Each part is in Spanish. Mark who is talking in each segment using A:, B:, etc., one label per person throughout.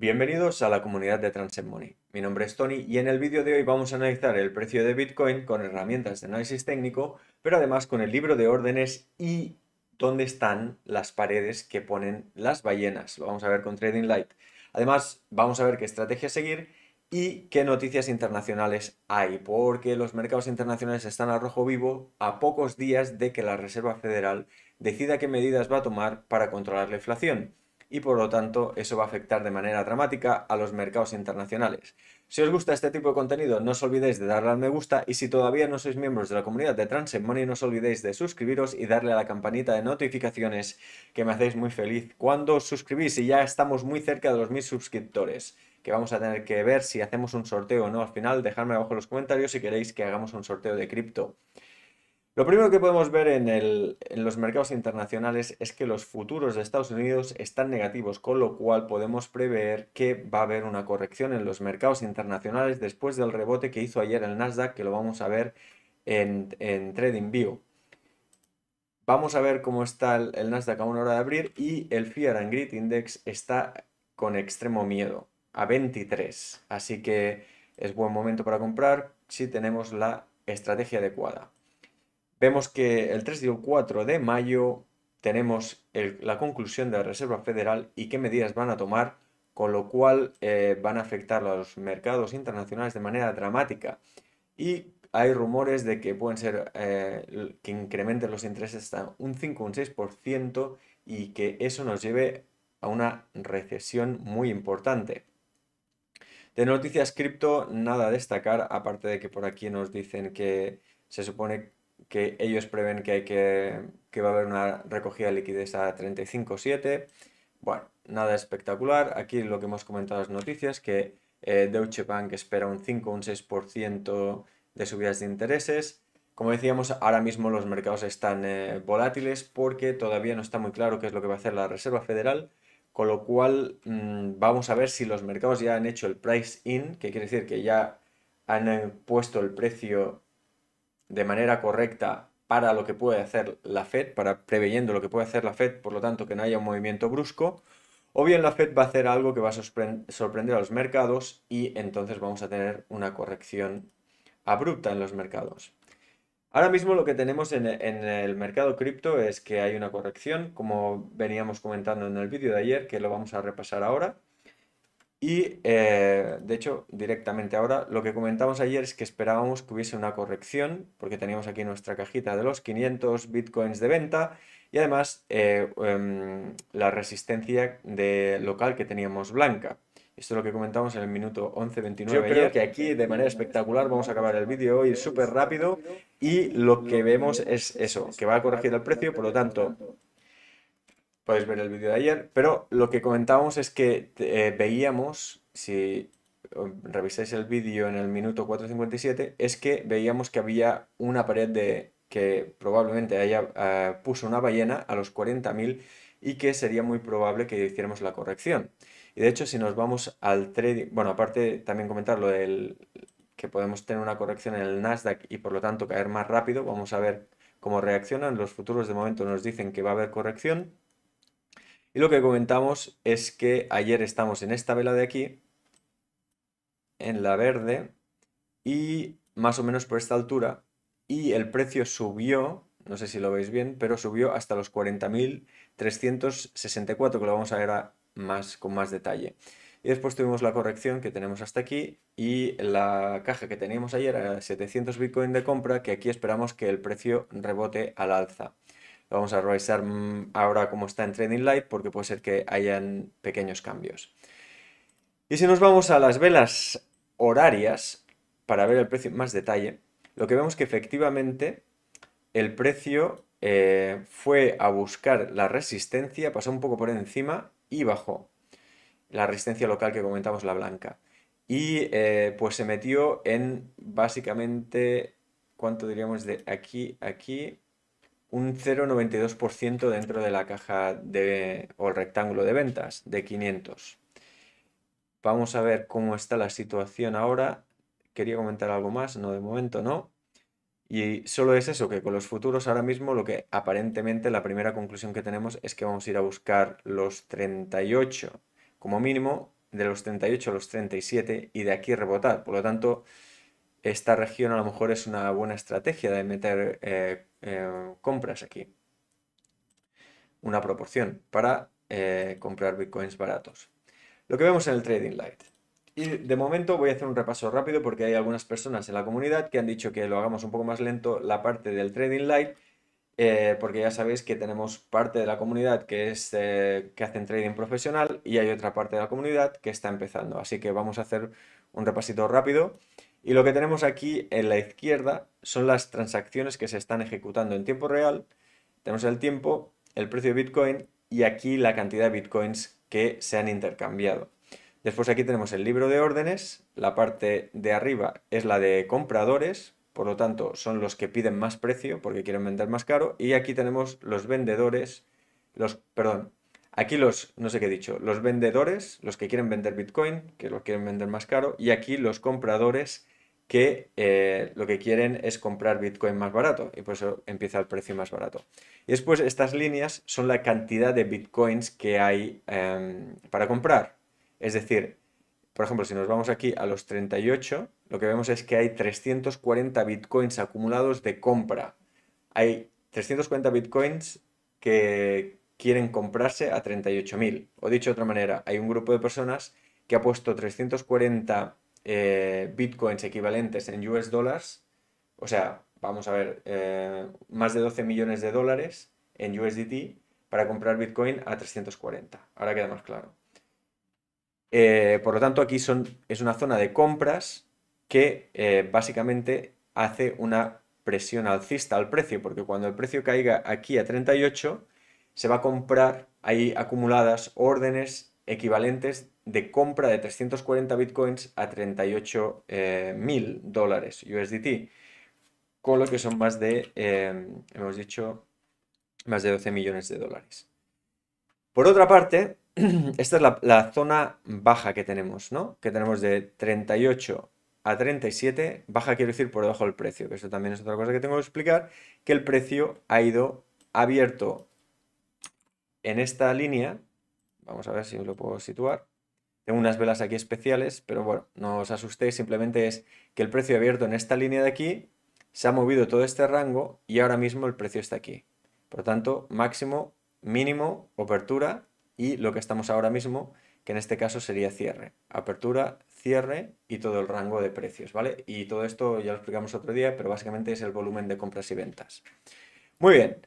A: Bienvenidos a la comunidad de Transit Money. Mi nombre es Tony y en el vídeo de hoy vamos a analizar el precio de Bitcoin con herramientas de análisis técnico, pero además con el libro de órdenes y dónde están las paredes que ponen las ballenas. Lo vamos a ver con Trading Light. Además, vamos a ver qué estrategia seguir y qué noticias internacionales hay, porque los mercados internacionales están a rojo vivo a pocos días de que la Reserva Federal decida qué medidas va a tomar para controlar la inflación y por lo tanto eso va a afectar de manera dramática a los mercados internacionales. Si os gusta este tipo de contenido no os olvidéis de darle al me gusta y si todavía no sois miembros de la comunidad de Transit Money no os olvidéis de suscribiros y darle a la campanita de notificaciones que me hacéis muy feliz cuando os suscribís y ya estamos muy cerca de los mil suscriptores que vamos a tener que ver si hacemos un sorteo o no al final dejadme abajo en los comentarios si queréis que hagamos un sorteo de cripto. Lo primero que podemos ver en, los mercados internacionales es que los futuros de Estados Unidos están negativos, con lo cual podemos prever que va a haber una corrección en los mercados internacionales después del rebote que hizo ayer el Nasdaq, que lo vamos a ver en, en TradingView. Vamos a ver cómo está el, Nasdaq a una hora de abrir y el Fear and Greed Index está con extremo miedo, a 23. Así que es buen momento para comprar si tenemos la estrategia adecuada vemos que el 3 y el 4 de mayo tenemos la conclusión de la Reserva Federal y qué medidas van a tomar, con lo cual eh, van a afectar los mercados internacionales de manera dramática. Y hay rumores de que pueden ser eh, que incrementen los intereses hasta un 5 o un 6% y que eso nos lleve a una recesión muy importante. De noticias cripto, nada a destacar, aparte de que por aquí nos dicen que se supone que ellos prevén que, hay que, que va a haber una recogida de liquidez a 35.7. Bueno, nada espectacular. Aquí lo que hemos comentado en las noticias, que eh, Deutsche Bank espera un 5 o un 6% de subidas de intereses. Como decíamos, ahora mismo los mercados están eh, volátiles porque todavía no está muy claro qué es lo que va a hacer la Reserva Federal, con lo cual mm, vamos a ver si los mercados ya han hecho el price in, que quiere decir que ya han eh, puesto el precio de manera correcta para lo que puede hacer la Fed, para preveyendo lo que puede hacer la Fed, por lo tanto que no haya un movimiento brusco, o bien la Fed va a hacer algo que va a sorprender a los mercados y entonces vamos a tener una corrección abrupta en los mercados. Ahora mismo lo que tenemos en, el mercado cripto es que hay una corrección, como veníamos comentando en el vídeo de ayer, que lo vamos a repasar ahora. Y eh, de hecho, directamente ahora, lo que comentamos ayer es que esperábamos que hubiese una corrección, porque teníamos aquí nuestra cajita de los 500 bitcoins de venta y además eh, em, la resistencia de local que teníamos blanca. Esto es lo que comentamos en el minuto 11.29. Yo creo que aquí de manera espectacular vamos a acabar el vídeo hoy súper rápido y lo que vemos es eso, que va a corregir el precio, por lo tanto podéis ver el vídeo de ayer, pero lo que comentábamos es que eh, veíamos, si revisáis el vídeo en el minuto 4.57, es que veíamos que había una pared de que probablemente haya eh, puso una ballena a los 40.000 y que sería muy probable que hiciéramos la corrección. Y de hecho, si nos vamos al trading, bueno, aparte también comentar lo del que podemos tener una corrección en el Nasdaq y por lo tanto caer más rápido, vamos a ver cómo reaccionan. Los futuros de momento nos dicen que va a haber corrección, y lo que comentamos es que ayer estamos en esta vela de aquí, en la verde, y más o menos por esta altura, y el precio subió, no sé si lo veis bien, pero subió hasta los 40.364, que lo vamos a ver más, con más detalle. Y después tuvimos la corrección que tenemos hasta aquí y la caja que teníamos ayer a 700 Bitcoin de compra, que aquí esperamos que el precio rebote al alza. Vamos a revisar mm, ahora cómo está en Trading Light porque puede ser que hayan pequeños cambios. Y si nos vamos a las velas horarias para ver el precio en más detalle, lo que vemos que efectivamente el precio eh, fue a buscar la resistencia, pasó un poco por encima y bajó. La resistencia local que comentamos, la blanca. Y eh, pues se metió en básicamente, ¿cuánto diríamos de aquí, aquí? un 0,92% dentro de la caja de, o el rectángulo de ventas de 500. Vamos a ver cómo está la situación ahora. Quería comentar algo más, no de momento no. Y solo es eso, que con los futuros ahora mismo lo que aparentemente la primera conclusión que tenemos es que vamos a ir a buscar los 38 como mínimo, de los 38 a los 37 y de aquí rebotar. Por lo tanto, esta región a lo mejor es una buena estrategia de meter... Eh, Em, compras aquí. Una proporción para eh, comprar bitcoins baratos. Lo que vemos en el Trading Light. Y de momento voy a hacer un repaso rápido porque hay algunas personas en la comunidad que han dicho que lo hagamos un poco más lento la parte del Trading Light. Eh, porque ya sabéis que tenemos parte de la comunidad que es eh, que hacen trading profesional y hay otra parte de la comunidad que está empezando. Así que vamos a hacer un repasito rápido y lo que tenemos aquí en la izquierda son las transacciones que se están ejecutando en tiempo real. Tenemos el tiempo, el precio de Bitcoin y aquí la cantidad de Bitcoins que se han intercambiado. Después aquí tenemos el libro de órdenes, la parte de arriba es la de compradores, por lo tanto son los que piden más precio porque quieren vender más caro y aquí tenemos los vendedores, los, perdón, aquí los, no sé qué he dicho, los vendedores, los que quieren vender Bitcoin, que los quieren vender más caro y aquí los compradores que eh, lo que quieren es comprar Bitcoin más barato y por eso empieza el precio más barato. Y después estas líneas son la cantidad de Bitcoins que hay em, para comprar. Es decir, por ejemplo, si nos vamos aquí a los 38, lo que vemos es que hay 340 Bitcoins acumulados de compra. Hay 340 Bitcoins que quieren comprarse a 38.000. O dicho de otra manera, hay un grupo de personas que ha puesto 340 eh, bitcoins equivalentes en US dollars, o sea, vamos a ver, eh, más de 12 millones de dólares en USDT para comprar bitcoin a 340. Ahora queda más claro. Eh, por lo tanto, aquí son, es una zona de compras que básicamente hace una presión alcista al precio, porque cuando el precio caiga aquí a 38, se va a comprar ahí acumuladas órdenes equivalentes de compra de 340 bitcoins a 38.000 eh, mil dólares USDT, con lo que son más de, eh, hemos dicho, más de 12 millones de dólares. Por otra parte, esta es la, zona baja que tenemos, ¿no? Que tenemos de 38 a 37, baja quiero decir por debajo del precio, que eso también es otra cosa que tengo que explicar, que el precio ha ido abierto en esta línea, vamos a ver si lo puedo situar, unas velas aquí especiales, pero bueno, no os asustéis, simplemente es que el precio abierto en esta línea de aquí se ha movido todo este rango y ahora mismo el precio está aquí. Por lo tanto, máximo, mínimo, apertura y lo que estamos ahora mismo, que en este caso sería cierre. Apertura, cierre y todo el rango de precios, ¿vale? Y todo esto ya lo explicamos otro día, pero básicamente es el volumen de compras y ventas. Muy bien.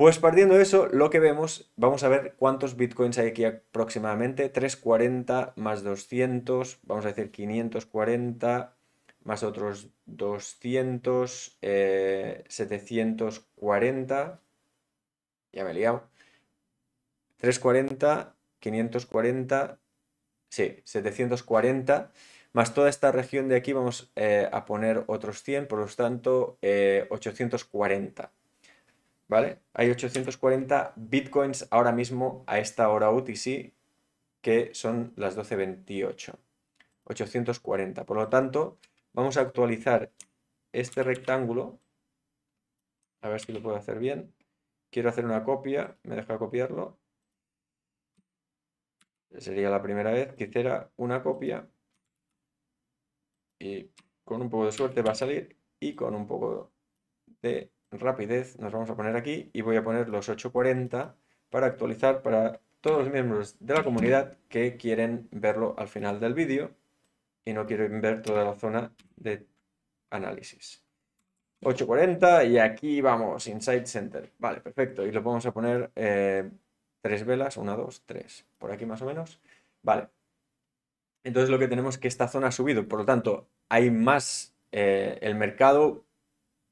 A: Pues partiendo de eso, lo que vemos, vamos a ver cuántos bitcoins hay aquí aproximadamente. 340 más 200, vamos a decir 540 más otros 200, 740. Eh, ya me he liado. 340, 540, sí, 740. Más toda esta región de aquí vamos eh, a poner otros 100, por lo tanto, 840. Eh, ¿vale? Hay 840 bitcoins ahora mismo a esta hora UTC, que son las 12.28. 840. Por lo tanto, vamos a actualizar este rectángulo. A ver si lo puedo hacer bien. Quiero hacer una copia. Me deja copiarlo. Sería la primera vez que hiciera una copia. Y con un poco de suerte va a salir. Y con un poco de rapidez nos vamos a poner aquí y voy a poner los 840 para actualizar para todos los miembros de la comunidad que quieren verlo al final del vídeo y no quieren ver toda la zona de análisis. 8.40 y aquí vamos, inside Center. Vale, perfecto. Y lo vamos a poner eh, tres velas, una, dos, tres. Por aquí más o menos. Vale. Entonces lo que tenemos es que esta zona ha subido. Por lo tanto, hay más, eh, el mercado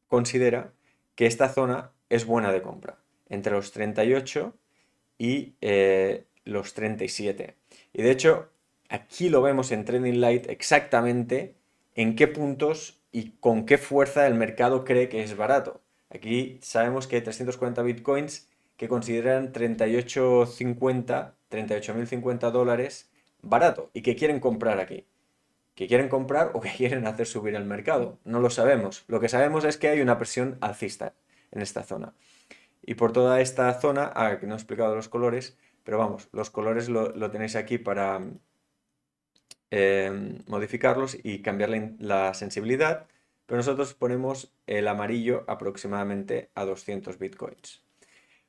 A: considera que esta zona es buena de compra, entre los 38 y eh, los 37. Y de hecho, aquí lo vemos en Trending Light exactamente en qué puntos y con qué fuerza el mercado cree que es barato. Aquí sabemos que hay 340 bitcoins que consideran 38.50, 38.050 dólares barato y que quieren comprar aquí que quieren comprar o que quieren hacer subir el mercado. No lo sabemos. Lo que sabemos es que hay una presión alcista en esta zona. Y por toda esta zona, que no he explicado los colores, pero vamos, los colores lo, tenéis aquí para eh, modificarlos y cambiar la, sensibilidad. Pero nosotros ponemos el amarillo aproximadamente a 200 bitcoins.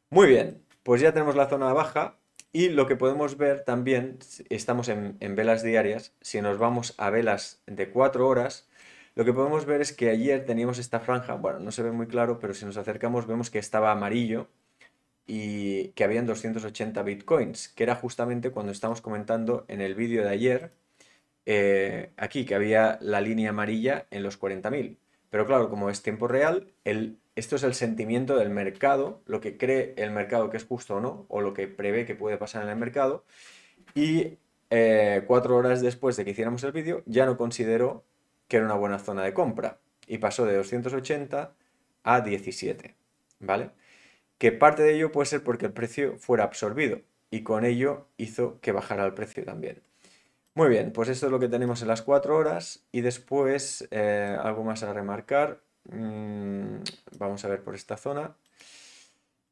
A: Muy bien, pues ya tenemos la zona baja y lo que podemos ver también, estamos en, velas diarias, si nos vamos a velas de 4 horas, lo que podemos ver es que ayer teníamos esta franja, bueno, no se ve muy claro, pero si nos acercamos vemos que estaba amarillo y que habían 280 bitcoins, que era justamente cuando estamos comentando en el vídeo de ayer, eh, aquí que había la línea amarilla en los 40.000. Pero claro, como es tiempo real, el esto es el sentimiento del mercado, lo que cree el mercado que es justo o no, o lo que prevé que puede pasar en el mercado. Y eh, cuatro horas después de que hiciéramos el vídeo, ya no consideró que era una buena zona de compra y pasó de 280 a 17, ¿vale? Que parte de ello puede ser porque el precio fuera absorbido y con ello hizo que bajara el precio también. Muy bien, pues esto es lo que tenemos en las cuatro horas y después eh, algo más a remarcar. Mm, vamos a ver por esta zona.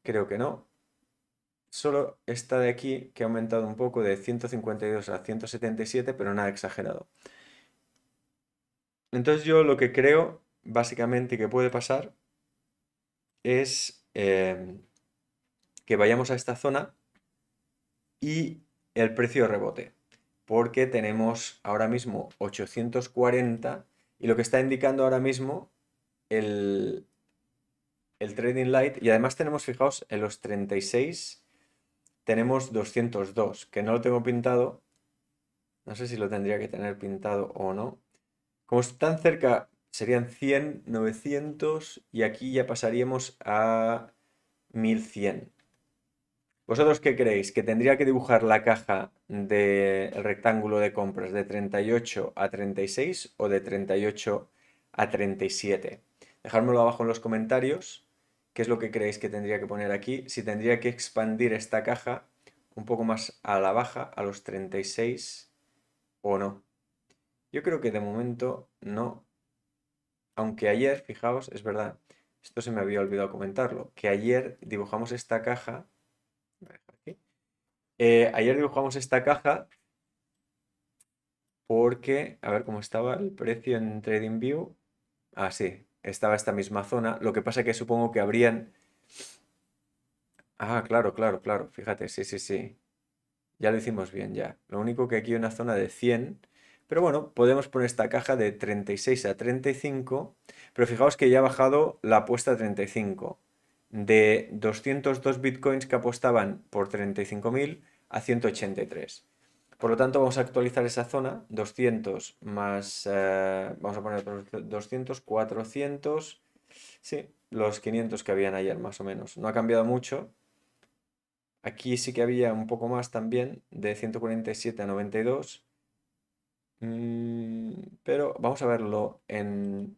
A: Creo que no. Solo esta de aquí, que ha aumentado un poco de 152 a 177, pero nada exagerado. Entonces yo lo que creo, básicamente, que puede pasar es em, que vayamos a esta zona y el precio rebote, porque tenemos ahora mismo 840 y lo que está indicando ahora mismo el, Trading Light y además tenemos, fijaos, en los 36 tenemos 202, que no lo tengo pintado. No sé si lo tendría que tener pintado o no. Como están cerca, serían 100, 900 y aquí ya pasaríamos a 1100. ¿Vosotros qué creéis? ¿Que tendría que dibujar la caja del rectángulo de compras de 38 a 36 o de 38 a 37? dejármelo abajo en los comentarios, qué es lo que creéis que tendría que poner aquí, si tendría que expandir esta caja un poco más a la baja, a los 36 o no. Yo creo que de momento no, aunque ayer, fijaos, es verdad, esto se me había olvidado comentarlo, que ayer dibujamos esta caja, eh, ayer dibujamos esta caja porque, a ver cómo estaba el precio en TradingView, así ah, estaba esta misma zona. Lo que pasa que supongo que habrían... Ah, claro, claro, claro. Fíjate, sí, sí, sí. Ya lo hicimos bien, ya. Lo único que aquí hay una zona de 100. Pero bueno, podemos poner esta caja de 36 a 35. Pero fijaos que ya ha bajado la apuesta a 35. De 202 bitcoins que apostaban por 35.000 a 183. Por lo tanto, vamos a actualizar esa zona, 200 más, eh, vamos a poner 200, 400, sí, los 500 que habían ayer más o menos. No ha cambiado mucho. Aquí sí que había un poco más también, de 147 a 92. Mm, pero vamos a verlo en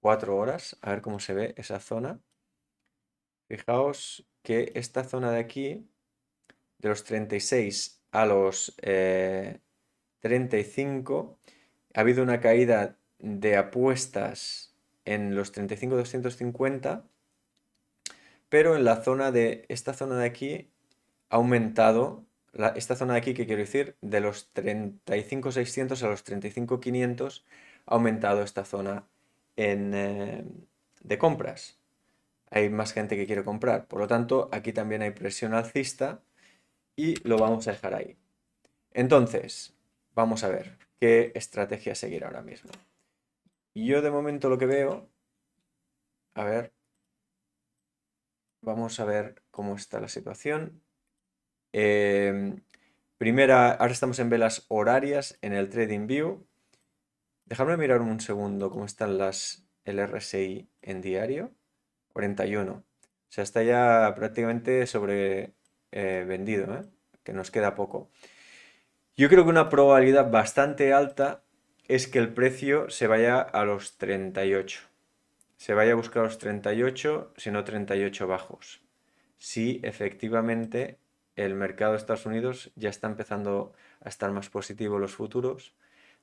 A: 4 horas, a ver cómo se ve esa zona. Fijaos que esta zona de aquí, de los 36 a los 35, eh, ha habido una caída de apuestas en los 35-250, pero en la zona de esta zona de aquí ha aumentado, esta zona de aquí que quiero decir, de los 35-600 a los 35-500 ha aumentado esta zona en, eh, de compras. Hay más gente que quiere comprar, por lo tanto aquí también hay presión alcista y lo vamos a dejar ahí. Entonces, vamos a ver qué estrategia seguir ahora mismo. Yo de momento lo que veo, a ver, vamos a ver cómo está la situación. Em, primera, ahora estamos en velas horarias en el Trading View. Dejadme mirar un segundo cómo están las el en diario. 41. O sea, está ya prácticamente sobre eh, vendido, ¿eh? que nos queda poco. Yo creo que una probabilidad bastante alta es que el precio se vaya a los 38. Se vaya a buscar los 38, si no 38 bajos. Si efectivamente el mercado de Estados Unidos ya está empezando a estar más positivo los futuros.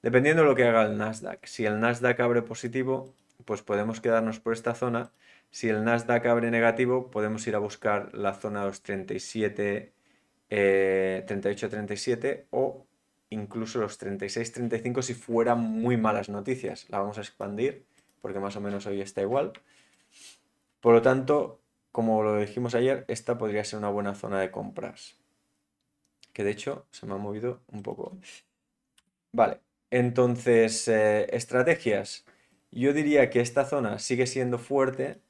A: Dependiendo de lo que haga el Nasdaq. Si el Nasdaq abre positivo, pues podemos quedarnos por esta zona. Si el Nasdaq abre negativo, podemos ir a buscar la zona de los 37, 38, 37 o incluso los 36, 35 si fueran muy malas noticias. La vamos a expandir porque más o menos hoy está igual. Por lo tanto, como lo dijimos ayer, esta podría ser una buena zona de compras. Que de hecho se me ha movido un poco. Vale, entonces, eh, estrategias. Yo diría que esta zona sigue siendo fuerte,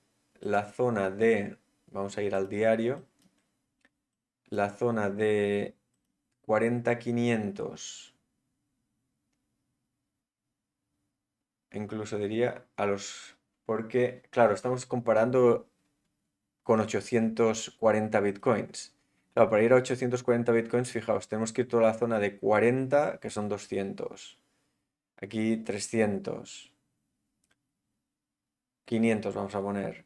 A: la zona de, vamos a ir al diario, la zona de 40-500, incluso diría a los, porque claro, estamos comparando con 840 bitcoins. para ir a 840 bitcoins, fijaos, tenemos que ir toda la zona de 40, que son 200. Aquí 300. 500 vamos a poner.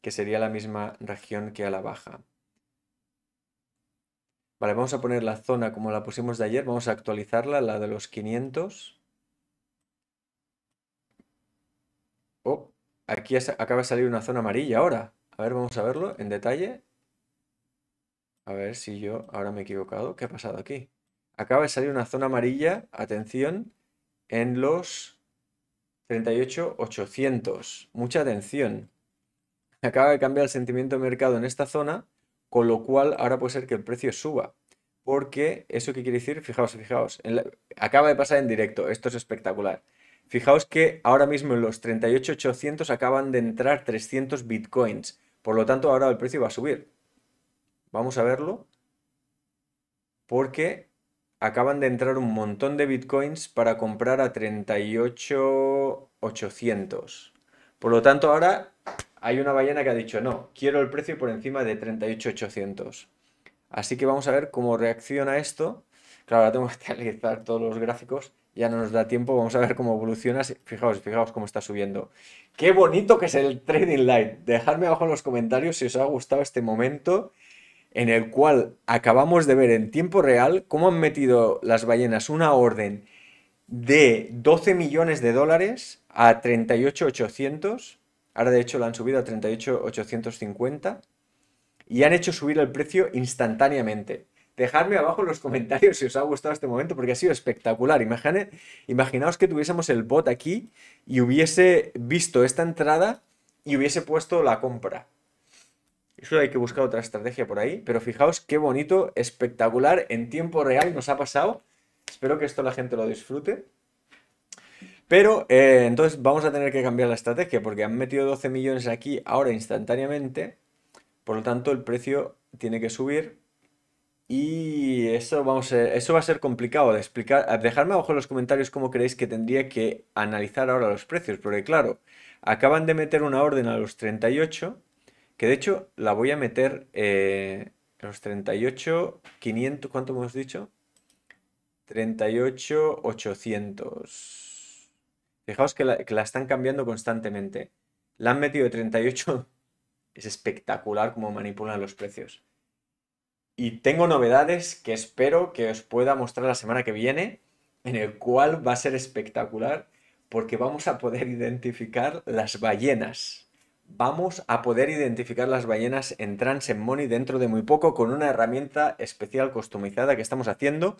A: que sería la misma región que a la baja. Vale, vamos a poner la zona como la pusimos de ayer, vamos a actualizarla, la de los 500. Oh, aquí acaba de salir una zona amarilla ahora. A ver, vamos a verlo en detalle. A ver si yo ahora me he equivocado. ¿Qué ha pasado aquí? Acaba de salir una zona amarilla, atención, en los 38.800. Mucha atención acaba de cambiar el sentimiento de mercado en esta zona, con lo cual ahora puede ser que el precio suba. Porque eso qué quiere decir, fijaos, fijaos, acaba de pasar en directo, esto es espectacular. Fijaos que ahora mismo en los 38.800 acaban de entrar 300 bitcoins, por lo tanto ahora el precio va a subir. Vamos a verlo, porque acaban de entrar un montón de bitcoins para comprar a 38.800. Por lo tanto ahora hay una ballena que ha dicho, no, quiero el precio por encima de 38,800. Así que vamos a ver cómo reacciona esto. Claro, ahora tengo que actualizar todos los gráficos. Ya no nos da tiempo. Vamos a ver cómo evoluciona. Fijaos, fijaos cómo está subiendo. Qué bonito que es el Trading Light. Dejadme abajo en los comentarios si os ha gustado este momento en el cual acabamos de ver en tiempo real cómo han metido las ballenas una orden de 12 millones de dólares a 38,800 Ahora de hecho la han subido a 38,850 y han hecho subir el precio instantáneamente. Dejadme abajo en los comentarios si os ha gustado este momento porque ha sido espectacular. imaginaos que tuviésemos el bot aquí y hubiese visto esta entrada y hubiese puesto la compra. Eso hay que buscar otra estrategia por ahí, pero fijaos qué bonito, espectacular, en tiempo real nos ha pasado. Espero que esto la gente lo disfrute. Pero eh, entonces vamos a tener que cambiar la estrategia porque han metido 12 millones aquí ahora instantáneamente. Por lo tanto, el precio tiene que subir. Y eso, vamos eh, eso va a ser complicado de explicar. Dejadme abajo en los comentarios cómo creéis que tendría que analizar ahora los precios. Porque claro, acaban de meter una orden a los 38. Que de hecho la voy a meter a eh, los 38, 500, ¿cuánto hemos dicho? 38.800. Fijaos que la, están cambiando constantemente. La han metido de 38. Es espectacular cómo manipulan los precios. Y tengo novedades que espero que os pueda mostrar la semana que viene, en el cual va a ser espectacular porque vamos a poder identificar las ballenas. Vamos a poder identificar las ballenas en Transcend Money dentro de muy poco con una herramienta especial customizada que estamos haciendo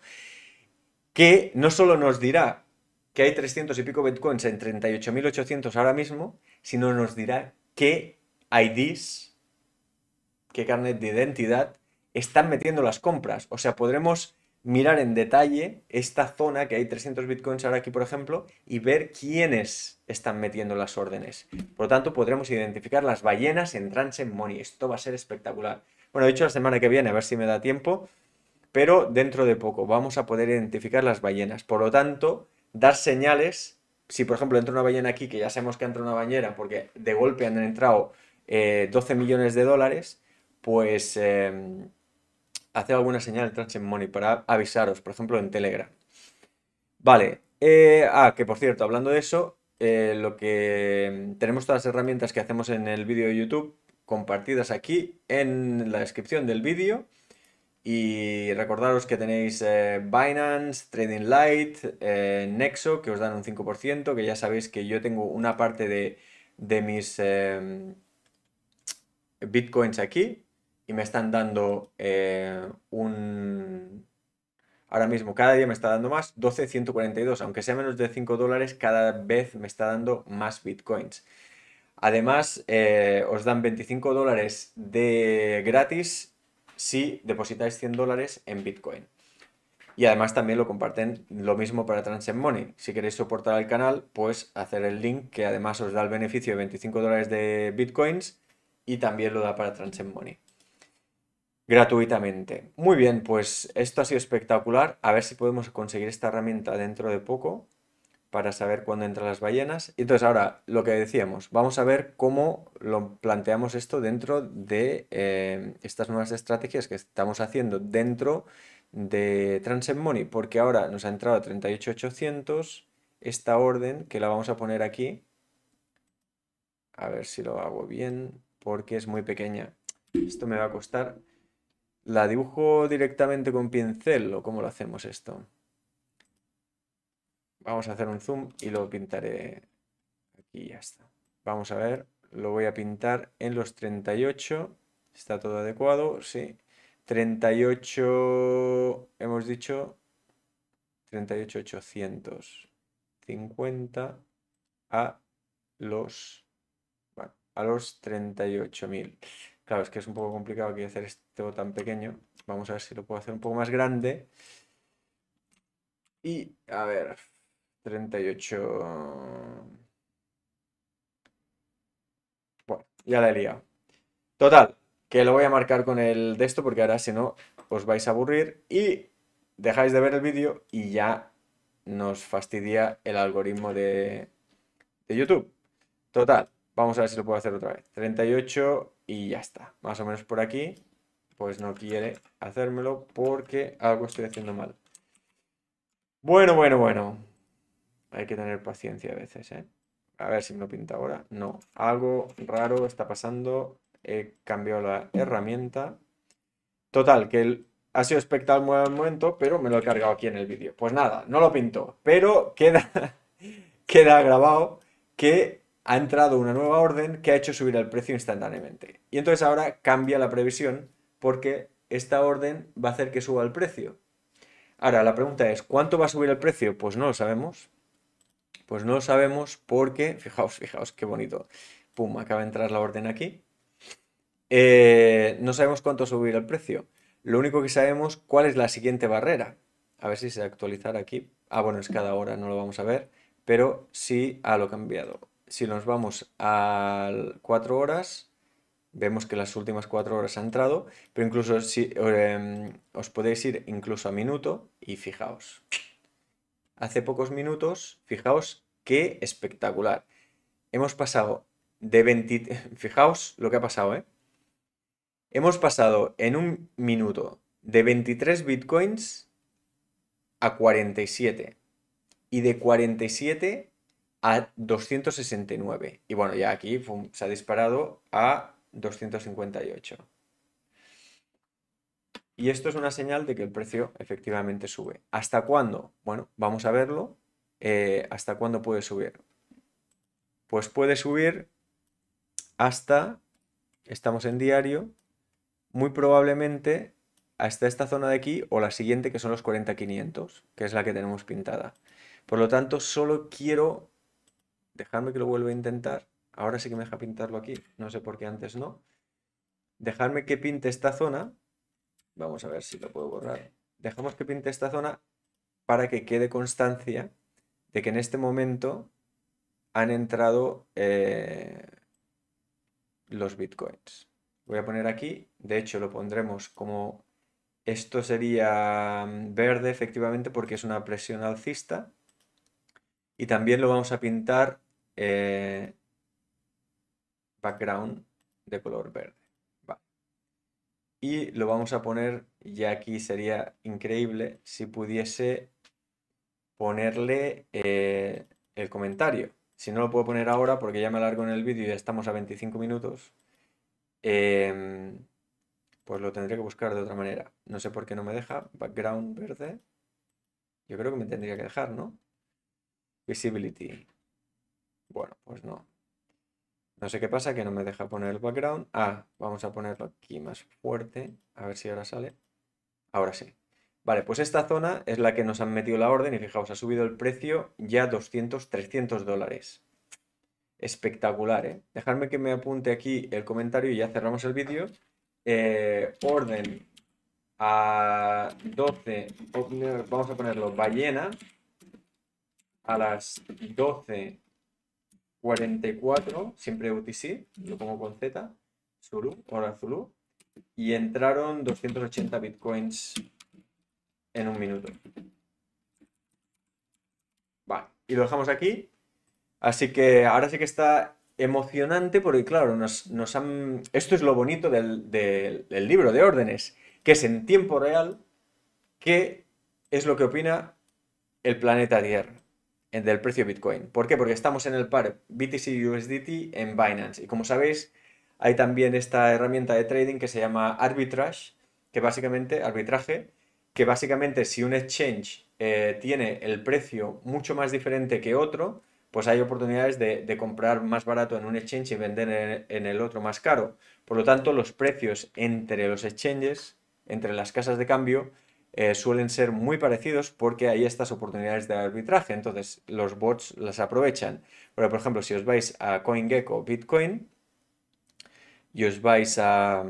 A: que no solo nos dirá que hay 300 y pico bitcoins en 38.800 ahora mismo, si no nos dirá qué IDs, qué carnet de identidad están metiendo las compras. O sea, podremos mirar en detalle esta zona que hay 300 bitcoins ahora aquí, por ejemplo, y ver quiénes están metiendo las órdenes. Por lo tanto, podremos identificar las ballenas en Money. Esto va a ser espectacular. Bueno, dicho la semana que viene, a ver si me da tiempo, pero dentro de poco vamos a poder identificar las ballenas. Por lo tanto, dar señales. Si, por ejemplo, entra una ballena aquí, que ya sabemos que entra una bañera porque de golpe han entrado 12 eh, millones de dólares, pues hace em, hacer alguna señal en Transit Money para avisaros, por ejemplo, en Telegram. Vale. Eh, ah, que por cierto, hablando de eso, eh, lo que em, tenemos todas las herramientas que hacemos en el vídeo de YouTube compartidas aquí en la descripción del vídeo y recordaros que tenéis eh, Binance, Trading Light, eh, Nexo, que os dan un 5%, que ya sabéis que yo tengo una parte de, mis em, bitcoins aquí y me están dando eh, un... Ahora mismo, cada día me está dando más, 12,142, aunque sea menos de 5 dólares, cada vez me está dando más bitcoins. Además, os dan 25 dólares de gratis si depositáis 100 dólares en Bitcoin. Y además también lo comparten lo mismo para Transcend Money. Si queréis soportar al canal, pues hacer el link que además os da el beneficio de 25 dólares de Bitcoins y también lo da para Transcend Money gratuitamente. Muy bien, pues esto ha sido espectacular. A ver si podemos conseguir esta herramienta dentro de poco para saber cuándo entran las ballenas. Y entonces ahora lo que decíamos, vamos a ver cómo lo planteamos esto dentro de eh, estas nuevas estrategias que estamos haciendo dentro de Transit Money, porque ahora nos ha entrado 38.800 esta orden que la vamos a poner aquí. A ver si lo hago bien, porque es muy pequeña. Esto me va a costar. ¿La dibujo directamente con pincel o cómo lo hacemos esto? Vamos a hacer un zoom y lo pintaré aquí ya está. Vamos a ver, lo voy a pintar en los 38. Está todo adecuado, sí. 38, hemos dicho, 38,850 a los, bueno, a los 38.000. Claro, es que es un poco complicado aquí hacer esto tan pequeño. Vamos a ver si lo puedo hacer un poco más grande. Y, a ver, 38... Bueno, ya la he Total, que lo voy a marcar con el de esto porque ahora si no os vais a aburrir y dejáis de ver el vídeo y ya nos fastidia el algoritmo de, de YouTube. Total, vamos a ver si lo puedo hacer otra vez. 38 y ya está. Más o menos por aquí. Pues no quiere hacérmelo porque algo estoy haciendo mal. Bueno, bueno, bueno. Hay que tener paciencia a veces, ¿eh? A ver si me lo pinta ahora. No, algo raro está pasando. He cambiado la herramienta. Total, que ha sido espectacular el momento, pero me lo he cargado aquí en el vídeo. Pues nada, no lo pinto, pero queda, queda grabado que ha entrado una nueva orden que ha hecho subir el precio instantáneamente. Y entonces ahora cambia la previsión porque esta orden va a hacer que suba el precio. Ahora, la pregunta es, ¿cuánto va a subir el precio? Pues no lo sabemos, pues no lo sabemos porque, fijaos, fijaos qué bonito. Pum, acaba de entrar la orden aquí. Eh, no sabemos cuánto subirá el precio. Lo único que sabemos cuál es la siguiente barrera. A ver si se actualizará aquí. Ah, bueno, es cada hora, no lo vamos a ver. Pero sí ha lo cambiado. Si nos vamos a 4 horas, vemos que las últimas 4 horas ha entrado. Pero incluso si eh, os podéis ir incluso a minuto y fijaos hace pocos minutos, fijaos qué espectacular. Hemos pasado de 20... Fijaos lo que ha pasado, ¿eh? Hemos pasado en un minuto de 23 bitcoins a 47. Y de 47 a 269. Y bueno, ya aquí se ha disparado a 258. Y esto es una señal de que el precio efectivamente sube. ¿Hasta cuándo? Bueno, vamos a verlo. Eh, ¿Hasta cuándo puede subir? Pues puede subir hasta, estamos en diario, muy probablemente hasta esta zona de aquí o la siguiente que son los 40.500, que es la que tenemos pintada. Por lo tanto, solo quiero, dejarme que lo vuelva a intentar, ahora sí que me deja pintarlo aquí, no sé por qué antes no, dejarme que pinte esta zona Vamos a ver si lo puedo borrar. Dejamos que pinte esta zona para que quede constancia de que en este momento han entrado eh, los bitcoins. Voy a poner aquí, de hecho lo pondremos como esto sería mm, verde efectivamente porque es una presión alcista y también lo vamos a pintar eh, background de color verde. Y lo vamos a poner, ya aquí sería increíble si pudiese ponerle eh, el comentario. Si no lo puedo poner ahora porque ya me alargo en el vídeo y ya estamos a 25 minutos, em, pues lo tendría que buscar de otra manera. No sé por qué no me deja. Background verde. Yo creo que me tendría que dejar, ¿no? Visibility. Bueno, pues no. No sé qué pasa, que no me deja poner el background. Ah, vamos a ponerlo aquí más fuerte. A ver si ahora sale. Ahora sí. Vale, pues esta zona es la que nos han metido la orden y fijaos, ha subido el precio ya 200, 300 dólares. Espectacular, ¿eh? Dejadme que me apunte aquí el comentario y ya cerramos el vídeo. Eh, orden a 12, vamos a ponerlo, ballena, a las 12 44, siempre UTC, lo pongo con Z, Zulu, ahora Zulu, y entraron 280 bitcoins en un minuto. Vale, y lo dejamos aquí. Así que ahora sí que está emocionante porque, claro, nos, han... Esto es lo bonito del, libro de órdenes, que es en tiempo real qué es lo que opina el planeta Tierra del precio de Bitcoin. ¿Por qué? Porque estamos en el par BTC-USDT en Binance. Y como sabéis, hay también esta herramienta de trading que se llama arbitrage, que básicamente, arbitraje, que básicamente si un exchange eh, tiene el precio mucho más diferente que otro, pues hay oportunidades de, comprar más barato en un exchange y vender en el otro más caro. Por lo tanto, los precios entre los exchanges, entre las casas de cambio, eh, suelen ser muy parecidos porque hay estas oportunidades de arbitraje, entonces los bots las aprovechan. Pero por ejemplo, si os vais a CoinGecko Bitcoin y os vais a...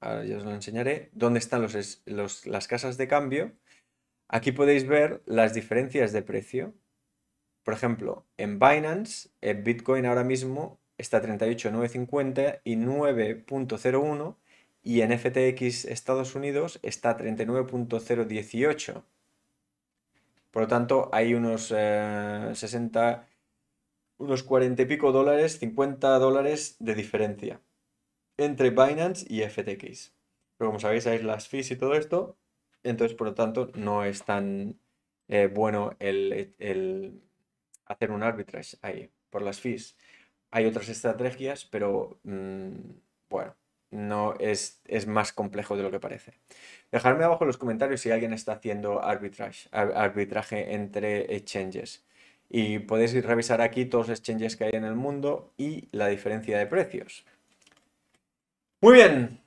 A: Ahora ya os lo enseñaré, dónde están los, las casas de cambio. Aquí podéis ver las diferencias de precio. Por ejemplo, en Binance, el eh, Bitcoin ahora mismo está 38.950 y 9.01 y en FTX Estados Unidos está 39.018. Por lo tanto, hay unos 60, eh, unos 40 y pico dólares, 50 dólares de diferencia entre Binance y FTX. Pero como sabéis, hay las fees y todo esto, entonces por lo tanto no es tan eh, bueno el, hacer un arbitrage ahí por las fees. Hay otras estrategias, pero mm, bueno, no es, es, más complejo de lo que parece. Dejadme abajo en los comentarios si alguien está haciendo arbitrage, arbitraje entre exchanges. Eh, y podéis revisar aquí todos los exchanges que hay en el mundo y la diferencia de precios. Muy bien,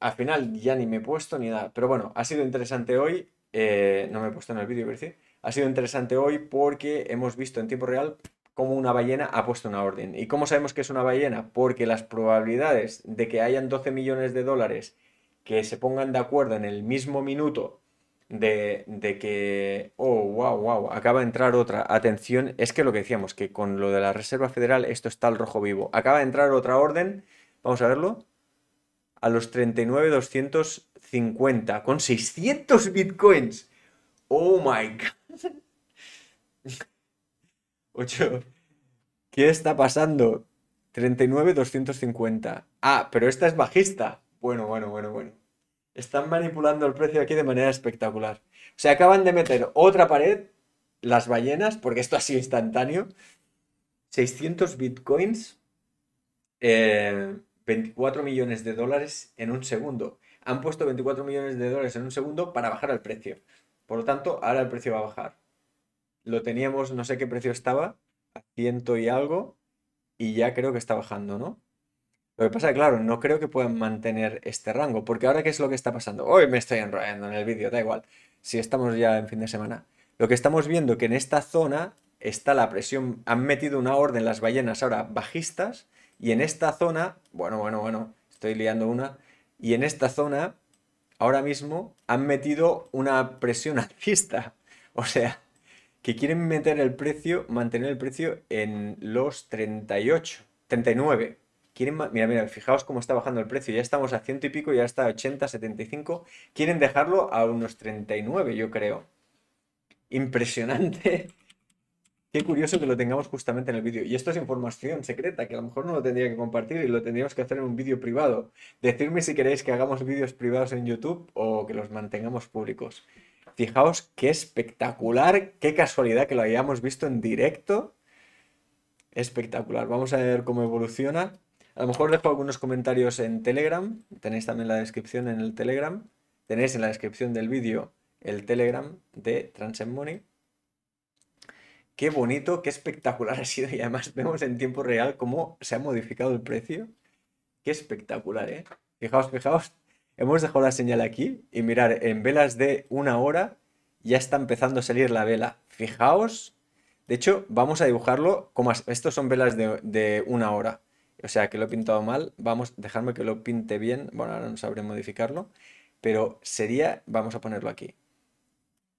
A: al final ya ni me he puesto ni nada, pero bueno, ha sido interesante hoy, eh, no me he puesto en el vídeo, decir, ha sido interesante hoy porque hemos visto en tiempo real como una ballena ha puesto una orden. ¿Y cómo sabemos que es una ballena? Porque las probabilidades de que hayan 12 millones de dólares que se pongan de acuerdo en el mismo minuto de, de, que, oh, wow, wow, acaba de entrar otra. Atención, es que lo que decíamos, que con lo de la Reserva Federal esto está al rojo vivo. Acaba de entrar otra orden, vamos a verlo, a los 39,250, con 600 bitcoins. Oh, my God. ¿Qué está pasando? 39,250. Ah, pero esta es bajista. Bueno, bueno, bueno, bueno. Están manipulando el precio aquí de manera espectacular. Se acaban de meter otra pared, las ballenas, porque esto ha sido instantáneo. 600 bitcoins, 24 eh, millones de dólares en un segundo. Han puesto 24 millones de dólares en un segundo para bajar el precio. Por lo tanto, ahora el precio va a bajar lo teníamos, no sé qué precio estaba, a ciento y algo, y ya creo que está bajando, ¿no? Lo que pasa, es que, claro, no creo que puedan mantener este rango, porque ahora qué es lo que está pasando. Hoy me estoy enrollando en el vídeo, da igual, si estamos ya en fin de semana. Lo que estamos viendo que en esta zona está la presión, han metido una orden las ballenas ahora bajistas, y en esta zona, bueno, bueno, bueno, estoy liando una, y en esta zona, ahora mismo, han metido una presión alcista. O sea, que quieren meter el precio, mantener el precio en los 38, 39. Quieren, mira, mira, fijaos cómo está bajando el precio. Ya estamos a ciento y pico, ya está a 80, 75. Quieren dejarlo a unos 39, yo creo. Impresionante. Qué curioso que lo tengamos justamente en el vídeo. Y esto es información secreta, que a lo mejor no lo tendría que compartir y lo tendríamos que hacer en un vídeo privado. Decidme si queréis que hagamos vídeos privados en YouTube o que los mantengamos públicos. Fijaos qué espectacular, qué casualidad que lo hayamos visto en directo. Espectacular. Vamos a ver cómo evoluciona. A lo mejor dejo algunos comentarios en Telegram. Tenéis también la descripción en el Telegram. Tenéis en la descripción del vídeo el Telegram de Transcend em Money. Qué bonito, qué espectacular ha sido. Y además vemos en tiempo real cómo se ha modificado el precio. Qué espectacular, ¿eh? Fijaos, fijaos, Hemos dejado la señal aquí y mirar, en velas de una hora ya está empezando a salir la vela. Fijaos, de hecho, vamos a dibujarlo como... Estos son velas de, una hora. O sea, que lo he pintado mal. Vamos, dejarme que lo pinte bien. Bueno, ahora no sabré modificarlo. Pero sería... Vamos a ponerlo aquí.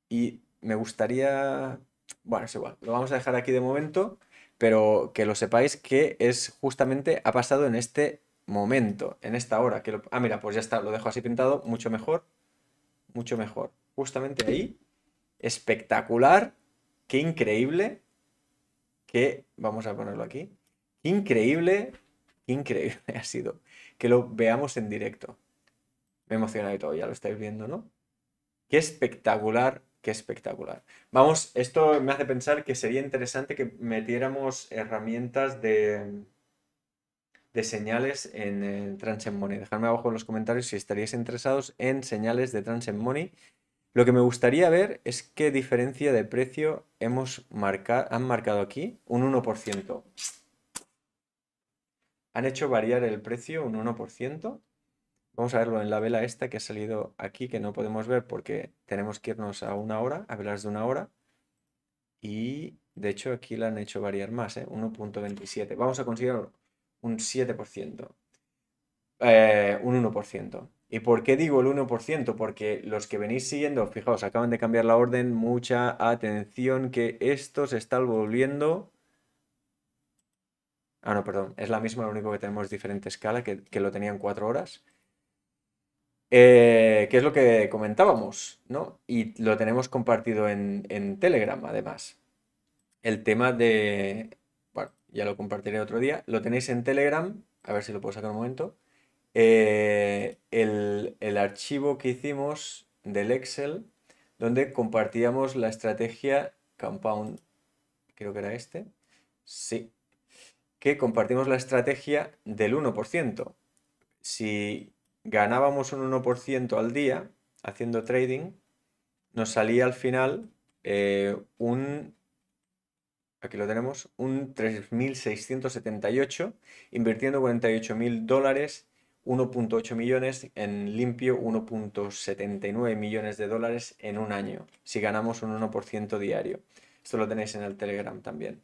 A: Y me gustaría... Bueno, es igual. Lo vamos a dejar aquí de momento. Pero que lo sepáis que es justamente... Ha pasado en este momento, en esta hora. Que lo... Ah, mira, pues ya está, lo dejo así pintado, mucho mejor, mucho mejor. Justamente ahí, espectacular, qué increíble, que, vamos a ponerlo aquí, increíble, increíble ha sido que lo veamos en directo. Me emociona y todo, ya lo estáis viendo, ¿no? Qué espectacular, qué espectacular. Vamos, esto me hace pensar que sería interesante que metiéramos herramientas de de señales en el eh, Money. Dejadme abajo en los comentarios si estaríais interesados en señales de Transcend Money. Lo que me gustaría ver es qué diferencia de precio hemos marcado, han marcado aquí un 1%. Han hecho variar el precio un 1%. Vamos a verlo en la vela esta que ha salido aquí, que no podemos ver porque tenemos que irnos a una hora, a velas de una hora. Y de hecho aquí la han hecho variar más, ¿eh? 1.27. Vamos a considerarlo un 7%, eh, un 1%. ¿Y por qué digo el 1%? Porque los que venís siguiendo, fijaos, acaban de cambiar la orden, mucha atención que esto se está volviendo... Ah, no, perdón, es la misma, lo único que tenemos diferente escala, que, lo tenían cuatro horas. Eh, que es lo que comentábamos, ¿no? Y lo tenemos compartido en, en Telegram, además. El tema de ya lo compartiré otro día. Lo tenéis en Telegram, a ver si lo puedo sacar un momento. Eh, el, archivo que hicimos del Excel, donde compartíamos la estrategia Compound, creo que era este, sí, que compartimos la estrategia del 1%. Si ganábamos un 1% al día haciendo trading, nos salía al final eh, un aquí lo tenemos, un 3.678, invirtiendo 48.000 dólares, 1.8 millones, en limpio 1.79 millones de dólares en un año, si ganamos un 1% diario. Esto lo tenéis en el Telegram también.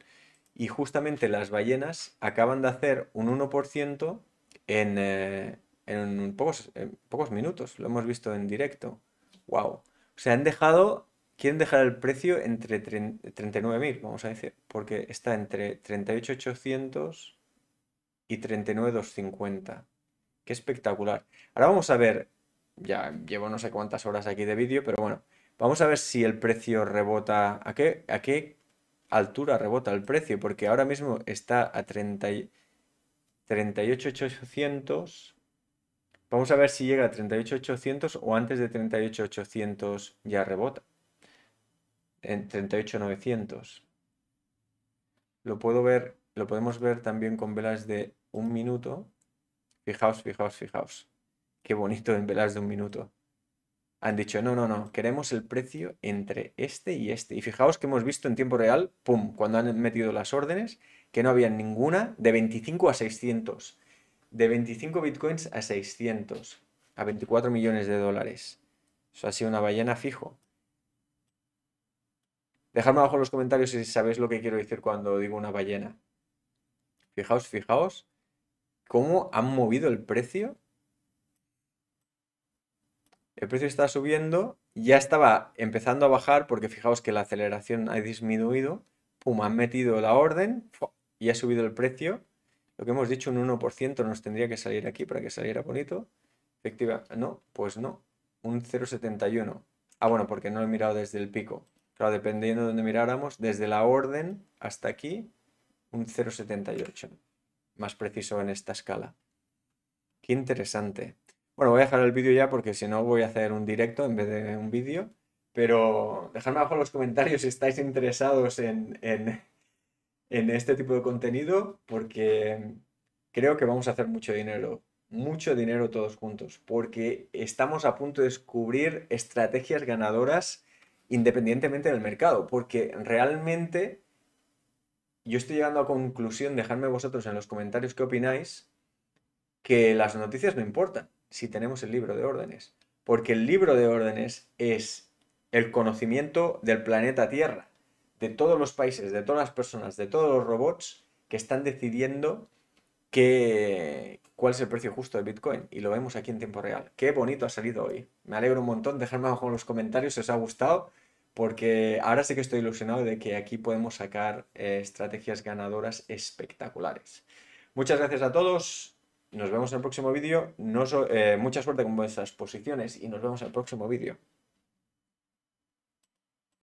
A: Y justamente las ballenas acaban de hacer un 1% en, eh, en, pocos, pocos minutos, lo hemos visto en directo. ¡Wow! O sea, han dejado quieren dejar el precio entre 39.000, vamos a decir, porque está entre 38.800 y 39.250. Qué espectacular. Ahora vamos a ver, ya llevo no sé cuántas horas aquí de vídeo, pero bueno, vamos a ver si el precio rebota, a qué, a qué altura rebota el precio, porque ahora mismo está a 38.800. Vamos a ver si llega a 38.800 o antes de 38.800 ya rebota en 38900. Lo puedo ver, lo podemos ver también con velas de un minuto. Fijaos, fijaos, fijaos. Qué bonito en velas de un minuto. Han dicho, no, no, no, queremos el precio entre este y este. Y fijaos que hemos visto en tiempo real, pum, cuando han metido las órdenes, que no había ninguna de 25 a 600. De 25 bitcoins a 600. A 24 millones de dólares. Eso ha sido una ballena fijo. Dejadme abajo en los comentarios si sabéis lo que quiero decir cuando digo una ballena. Fijaos, fijaos cómo han movido el precio. El precio está subiendo, ya estaba empezando a bajar porque fijaos que la aceleración ha disminuido. Pum, han metido la orden y ha subido el precio. Lo que hemos dicho, un 1% nos tendría que salir aquí para que saliera bonito. Efectiva, no, pues no, un 0,71. Ah, bueno, porque no lo he mirado desde el pico claro, dependiendo de donde miráramos, desde la orden hasta aquí, un 0,78. Más preciso en esta escala. Qué interesante. Bueno, voy a dejar el vídeo ya porque si no voy a hacer un directo en vez de un vídeo. Pero dejadme abajo en los comentarios si estáis interesados en, en este tipo de contenido porque creo que vamos a hacer mucho dinero mucho dinero todos juntos, porque estamos a punto de descubrir estrategias ganadoras independientemente del mercado, porque realmente yo estoy llegando a conclusión, dejadme vosotros en los comentarios qué opináis, que las noticias no importan si tenemos el libro de órdenes, porque el libro de órdenes es el conocimiento del planeta Tierra, de todos los países, de todas las personas, de todos los robots que están decidiendo que, cuál es el precio justo de Bitcoin y lo vemos aquí en tiempo real. Qué bonito ha salido hoy. Me alegro un montón. Dejadme abajo en los comentarios si os ha gustado, porque ahora sí que estoy ilusionado de que aquí podemos sacar eh, estrategias ganadoras espectaculares. Muchas gracias a todos. Nos vemos en el próximo vídeo. No eh, mucha suerte con vuestras posiciones y nos vemos en el próximo vídeo.